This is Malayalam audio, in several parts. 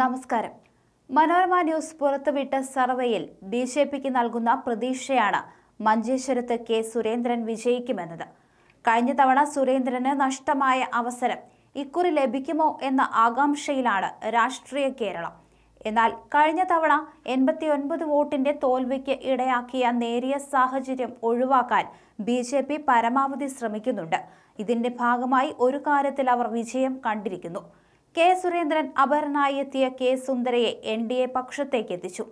നമസ്കാരം മനോരമ ന്യൂസ് പുറത്തുവിട്ട സർവേയിൽ ബി ജെ പിക്ക് നൽകുന്ന പ്രതീക്ഷയാണ് മഞ്ചേശ്വരത്ത് കെ സുരേന്ദ്രൻ വിജയിക്കുമെന്നത് കഴിഞ്ഞ തവണ സുരേന്ദ്രന് നഷ്ടമായ അവസരം ഇക്കുറി ലഭിക്കുമോ എന്ന ആകാംക്ഷയിലാണ് രാഷ്ട്രീയ കേരളം എന്നാൽ കഴിഞ്ഞ തവണ എൺപത്തിയൊൻപത് വോട്ടിന്റെ തോൽവിക്ക് ഇടയാക്കിയ നേരിയ സാഹചര്യം ഒഴിവാക്കാൻ ബി ജെ പി പരമാവധി ശ്രമിക്കുന്നുണ്ട് ഇതിന്റെ ഭാഗമായി ഒരു കാര്യത്തിൽ അവർ വിജയം കണ്ടിരിക്കുന്നു കെ സുരേന്ദ്രൻ അപരനായി എത്തിയ കെ സുന്ദരയെ എൻ ഡി എ പക്ഷത്തേക്ക് എത്തിച്ചു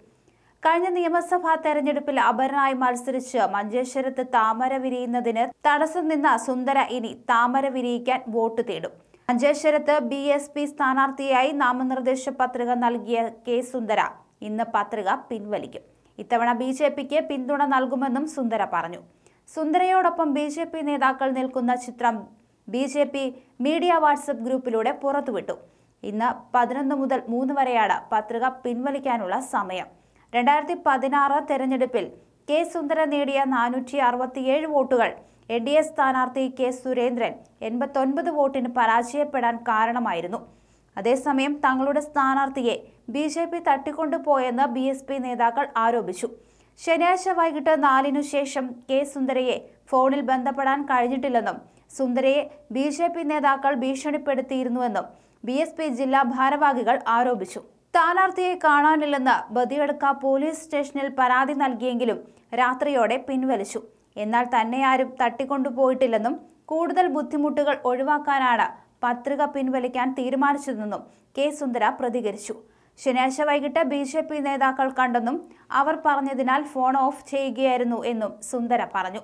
കഴിഞ്ഞ നിയമസഭാ തെരഞ്ഞെടുപ്പിൽ അപരനായി മത്സരിച്ച് മഞ്ചേശ്വരത്ത് താമര വിരിയുന്നതിന് തടസ്സം നിന്ന സുന്ദര ഇനി താമര വിരിയിക്കാൻ വോട്ട് തേടും മഞ്ചേശ്വരത്ത് ബി എസ് പി സ്ഥാനാർത്ഥിയായി നാമനിർദ്ദേശ പത്രിക നൽകിയ കെ സുന്ദര ഇന്ന് പത്രിക പിൻവലിക്കും ഇത്തവണ ബി ജെ പിക്ക് പിന്തുണ നൽകുമെന്നും സുന്ദര പറഞ്ഞു സുന്ദരയോടൊപ്പം ബി ജെ പി നേതാക്കൾ നിൽക്കുന്ന ചിത്രം B J P media WhatsApp ഗ്രൂപ്പിലൂടെ പുറത്തുവിട്ടു ഇന്ന് പതിനൊന്ന് മുതൽ മൂന്ന് വരെയാണ് പത്രിക പിൻവലിക്കാനുള്ള സമയം രണ്ടായിരത്തി പതിനാറ് തെരഞ്ഞെടുപ്പിൽ കെ സുന്ദരൻ നേടിയ നാനൂറ്റി അറുപത്തിയേഴ് വോട്ടുകൾ എ ഡി എസ് സ്ഥാനാർത്ഥി കെ സുരേന്ദ്രൻ എൺപത്തൊൻപത് വോട്ടിന് പരാജയപ്പെടാൻ കാരണമായിരുന്നു അതേസമയം തങ്ങളുടെ സ്ഥാനാർത്ഥിയെ ബി ജെ പി തട്ടിക്കൊണ്ടുപോയെന്ന് ബി എസ് പി നേതാക്കൾ ആരോപിച്ചു ശനിയാഴ്ച വൈകിട്ട് നാലിനു ശേഷം കെ സുന്ദരയെ ഫോണിൽ ബന്ധപ്പെടാൻ കഴിഞ്ഞിട്ടില്ലെന്നും സുന്ദരയെ ബി ജെ പി നേതാക്കൾ ഭീഷണിപ്പെടുത്തിയിരുന്നുവെന്നും ബി എസ് പി ജില്ലാ ഭാരവാഹികൾ ആരോപിച്ചു സ്ഥാനാർത്ഥിയെ കാണാനില്ലെന്ന് ബദിയടുക്ക പോലീസ് സ്റ്റേഷനിൽ പരാതി നൽകിയെങ്കിലും രാത്രിയോടെ പിൻവലിച്ചു എന്നാൽ തന്നെ ആരും തട്ടിക്കൊണ്ടുപോയിട്ടില്ലെന്നും കൂടുതൽ ബുദ്ധിമുട്ടുകൾ ഒഴിവാക്കാനാണ് പത്രിക പിൻവലിക്കാൻ തീരുമാനിച്ചതെന്നും കെ സുന്ദര പ്രതികരിച്ചു ശനിയാഴ്ച വൈകിട്ട് ബി ജെ പി നേതാക്കൾ കണ്ടെന്നും അവർ പറഞ്ഞതിനാൽ ഫോൺ ഓഫ് ചെയ്യുകയായിരുന്നു എന്നും സുന്ദര പറഞ്ഞു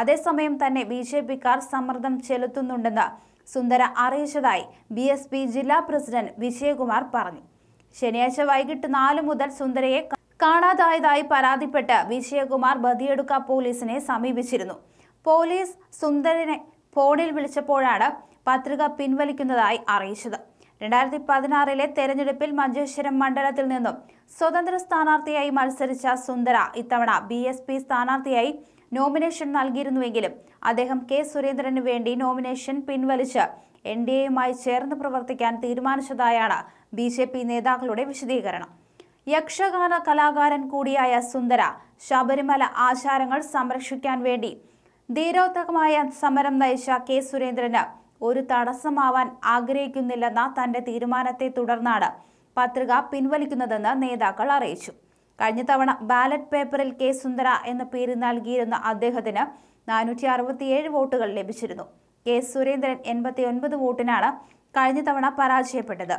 അതേസമയം തന്നെ ബി ജെ പിക്കാർ സമ്മർദ്ദം ചെലുത്തുന്നുണ്ടെന്ന് സുന്ദര അറിയിച്ചതായി ബി എസ് പി ജില്ലാ പ്രസിഡന്റ് വിജയകുമാർ പറഞ്ഞു ശനിയാഴ്ച വൈകിട്ട് നാലു മുതൽ സുന്ദരയെ കാണാതായതായി പരാതിപ്പെട്ട് വിജയകുമാർ ബദിയെടുക്ക പോലീസിനെ സമീപിച്ചിരുന്നു പോലീസ് സുന്ദരനെ ഫോണിൽ വിളിച്ചപ്പോഴാണ് പത്രിക പിൻവലിക്കുന്നതായി അറിയിച്ചത് രണ്ടായിരത്തി പതിനാറിലെ തെരഞ്ഞെടുപ്പിൽ മഞ്ചേശ്വരം മണ്ഡലത്തിൽ നിന്നും സ്വതന്ത്ര സ്ഥാനാർത്ഥിയായി മത്സരിച്ച സുന്ദര ഇത്തവണ ബി സ്ഥാനാർത്ഥിയായി നോമിനേഷൻ നൽകിയിരുന്നുവെങ്കിലും അദ്ദേഹം കെ സുരേന്ദ്രന് വേണ്ടി നോമിനേഷൻ പിൻവലിച്ച് എൻ ഡി എയുമായി ചേർന്ന് പ്രവർത്തിക്കാൻ തീരുമാനിച്ചതായാണ് ബി ജെ പി നേതാക്കളുടെ വിശദീകരണം യക്ഷഗാന കലാകാരൻ കൂടിയായ സുന്ദര ശബരിമല ആചാരങ്ങൾ സംരക്ഷിക്കാൻ വേണ്ടി ധീരോത്തകമായ സമരം നയിച്ച കെ സുരേന്ദ്രന് ഒരു തടസ്സമാവാൻ ആഗ്രഹിക്കുന്നില്ലെന്ന തന്റെ തീരുമാനത്തെ തുടർന്നാണ് പത്രിക പിൻവലിക്കുന്നതെന്ന് നേതാക്കൾ അറിയിച്ചു കഴിഞ്ഞ തവണ ബാലറ്റ് പേപ്പറിൽ കെ സുന്ദര എന്ന പേര് നൽകിയിരുന്ന അദ്ദേഹത്തിന് നാനൂറ്റി അറുപത്തിയേഴ് വോട്ടുകൾ ലഭിച്ചിരുന്നു കെ സുരേന്ദ്രൻ എൺപത്തി ഒൻപത് വോട്ടിനാണ് കഴിഞ്ഞ തവണ പരാജയപ്പെട്ടത്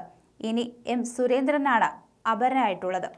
ഇനി എം സുരേന്ദ്രനാണ് അപരനായിട്ടുള്ളത്